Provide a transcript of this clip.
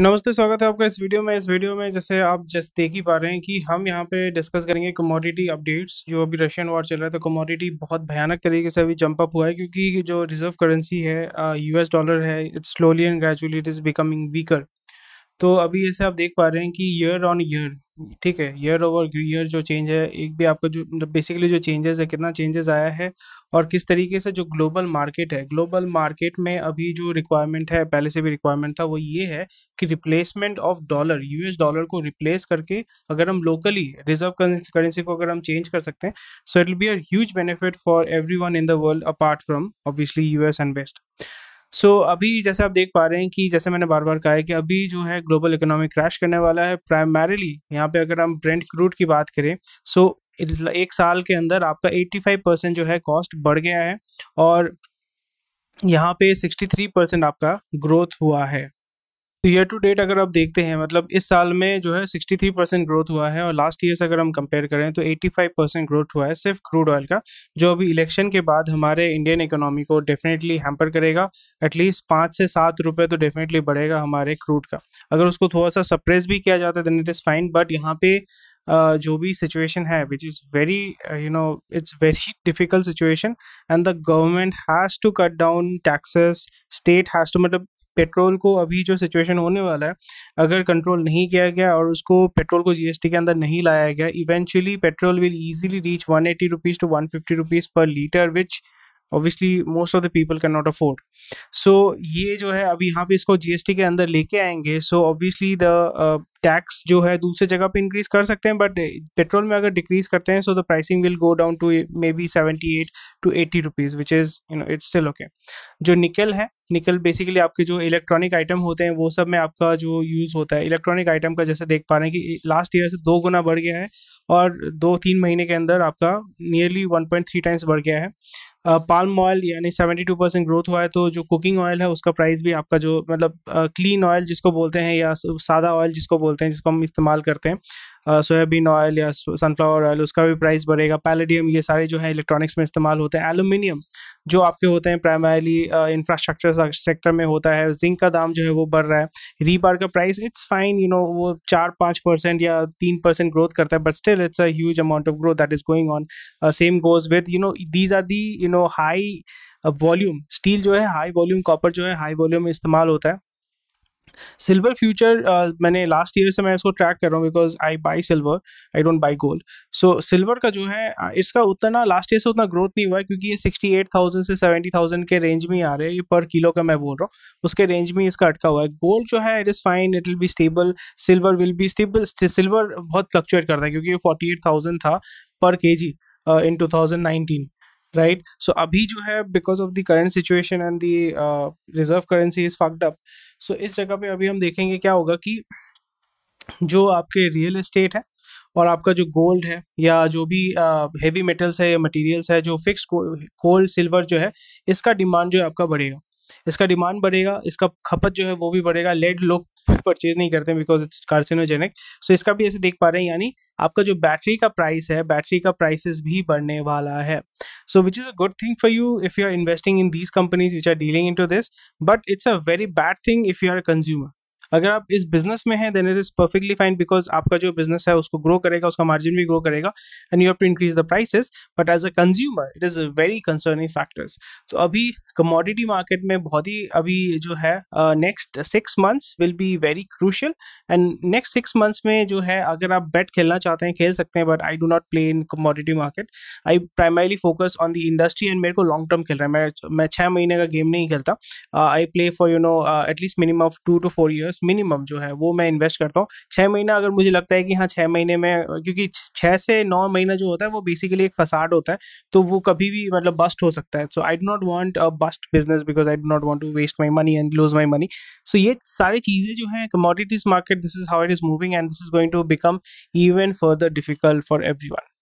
नमस्ते स्वागत है आपका इस वीडियो में इस वीडियो में जैसे आप जैसे देख ही पा रहे हैं कि हम यहाँ पे डिस्कस करेंगे कमोडिटी अपडेट्स जो अभी रशियन वॉर चल रहा है तो कमोडिटी बहुत भयानक तरीके से अभी जंप अप हुआ है क्योंकि जो रिजर्व करेंसी है यूएस डॉलर है it's slowly and gradually it is becoming weaker तो अभी जैसे आप देख पा रहे हैं कि ईयर ऑन ईयर ठीक है ईयर ओवर ईयर जो चेंज है एक भी आपका जो बेसिकली मतलब जो चेंजेस है कितना चेंजेस आया है और किस तरीके से जो ग्लोबल मार्केट है ग्लोबल मार्केट में अभी जो रिक्वायरमेंट है पहले से भी रिक्वायरमेंट था वो ये है कि replacement of dollar US dollar को रिप्लेस करके अगर हम लोकली रिजर्व करेंसी को अगर हम चेंज कर सकते हैं so it will be a huge benefit for every in the world apart from obviously US and best so so, अभी जैसे आप देख पा रहे हैं कि जैसे मैंने बार बार कहा है कि अभी जो है ग्लोबल इकोनॉमी क्रैश करने वाला है प्राइमरीली यहाँ पे अगर हम ब्रेंड क्रूड की बात करें सो so, एक साल के अंदर आपका 85 परसेंट जो है कॉस्ट बढ़ गया है और यहाँ पे 63 परसेंट आपका ग्रोथ हुआ है तो ईयर टू डेट अगर आप देखते हैं मतलब इस साल में जो है 63 परसेंट ग्रोथ हुआ है और लास्ट ईयर से अगर हम कंपेयर करें तो 85 परसेंट ग्रोथ हुआ है सिर्फ क्रूड ऑयल का जो अभी इलेक्शन के बाद हमारे इंडियन इकोनॉमी को डेफिनेटली हैम्पर करेगा एटलीस्ट पाँच से सात रुपये तो डेफिनेटली बढ़ेगा हमारे क्रूड का अगर उसको थोड़ा सा सप्रेस भी किया जाता है then it is fine but यहाँ पे Uh, जो भी सिचुएशन है which is very you know it's very difficult situation and the government has to cut down taxes state has to मतलब पेट्रोल को अभी जो सिचुएशन होने वाला है अगर कंट्रोल नहीं किया गया और उसको पेट्रोल को जीएसटी के अंदर नहीं लाया गया eventually petrol will easily reach one eighty rupees to one fifty rupees per litre which obviously most of the people can not afford so ये जो है अभी यहाँ पे इसको जीएसटी के अंदर लेके आएंगे सो ऑब्वियसली द टैक्स जो है दूसरे जगह पे इंक्रीज कर सकते हैं बट पेट्रोल में अगर डिक्रीज करते हैं so the pricing will go down to maybe seventy eight to eighty rupees which is you know it's still okay जो निकल है निकल बेसिकली आपके जो इलेक्ट्रॉनिक आइटम होते हैं वो सब में आपका जो यूज़ होता है इलेक्ट्रॉनिक आइटम का जैसे देख पा रहे हैं कि लास्ट ईयर से दो गुना बढ़ गया है और दो तीन महीने के अंदर आपका nearly one point three times बढ़ गया है पाल्म ऑयल यानी 72 परसेंट ग्रोथ हुआ है तो जो कुकिंग ऑयल है उसका प्राइस भी आपका जो मतलब क्लीन ऑयल जिसको बोलते हैं या सादा ऑयल जिसको बोलते हैं जिसको हम इस्तेमाल करते हैं सोयाबीन ऑयल या सनफ्लावर ऑयल उसका भी प्राइस बढ़ेगा पैलेडियम ये सारे जो है इलेक्ट्रॉनिक्स में इस्तेमाल होते हैं एलुमिनियम जो आपके होते हैं प्राइमरली इंफ्रास्ट्रक्चर सेक्टर में होता है जिंक का दाम जो है वो बढ़ रहा है रीबार का price it's fine you know वो चार पाँच परसेंट या तीन परसेंट ग्रोथ करता है but still it's a huge amount of growth that is going on same goes with you know these are the you know high volume steel जो है high volume copper जो है high volume में इस्तेमाल होता है सिल्वर फ्यूचर uh, मैंने last year से मैं इसको ट्रैक कर रहा हूँ because I buy silver I don't buy gold so silver का जो है uh, इसका उतना लास्ट ईयर से उतना ग्रोथ नहीं हुआ है क्योंकि ये सिक्सटी एट थाउजेंड से सेवेंटी थाउजेंड के रेंज में आ रहे हैं ये पर किलो का मैं बोल रहा हूँ उसके रेंज में इसका अटका हुआ है गोल्ड जो है it is fine it will be stable silver will be stable silver बहुत फ्लक्चुएट करता है क्योंकि ये फोर्टी एट थाउजेंड था per K G in two thousand nineteen right so अभी जो है because of the current situation and the reserve currency is fucked up so इस जगह पे अभी हम देखेंगे क्या होगा कि जो आपके रियल एस्टेट है और आपका जो गोल्ड है या जो भी हेवी uh, मेटल्स है या मटेरियल्स है जो फिक्स कोल्ड सिल्वर जो है इसका डिमांड जो है आपका बढ़ेगा इसका डिमांड बढ़ेगा इसका खपत जो है वो भी बढ़ेगा लेड लोग परचेज नहीं करते बिकॉज इट्स कार्सिनोजेनिक सो इसका भी ऐसे देख पा रहे हैं यानी आपका जो बैटरी का प्राइस है बैटरी का प्राइसेस भी बढ़ने वाला है so which is a good thing for you if you are investing in these companies which are dealing in to this but it's a very bad thing if you are a consumer अगर आप इस business में हैं then it is perfectly fine because आपका जो business है उसको grow करेगा उसका मार्जिन भी ग्रो करेगा and you have to increase the prices but as a consumer it is a very concerning factors तो अभी कमोडिटी मार्केट में बहुत ही अभी जो है next six months will be very crucial and next six months में जो है अगर आप बेट खेलना चाहते हैं खेल सकते हैं but I do not play in commodity market I primarily focus on the industry and मेरे को लॉन्ग टर्म खेल रहा है मैं मैं छः महीने का गेम नहीं खेलता I play for you know at least minimum of two to four years minimum जो है वो मैं इन्वेस्ट करता हूँ छः महीना अगर मुझे लगता है कि हाँ छः महीने में क्योंकि छः से नौ महीना जो होता है वो बेसिकली एक फसाड होता है तो वो कभी भी मतलब बस्ट हो सकता है so I do not want a bust business because I do not want to waste my money and lose my money so ये सारी चीज़ें जो हैं commodities market this is how it is moving and this is going to become even further difficult for every one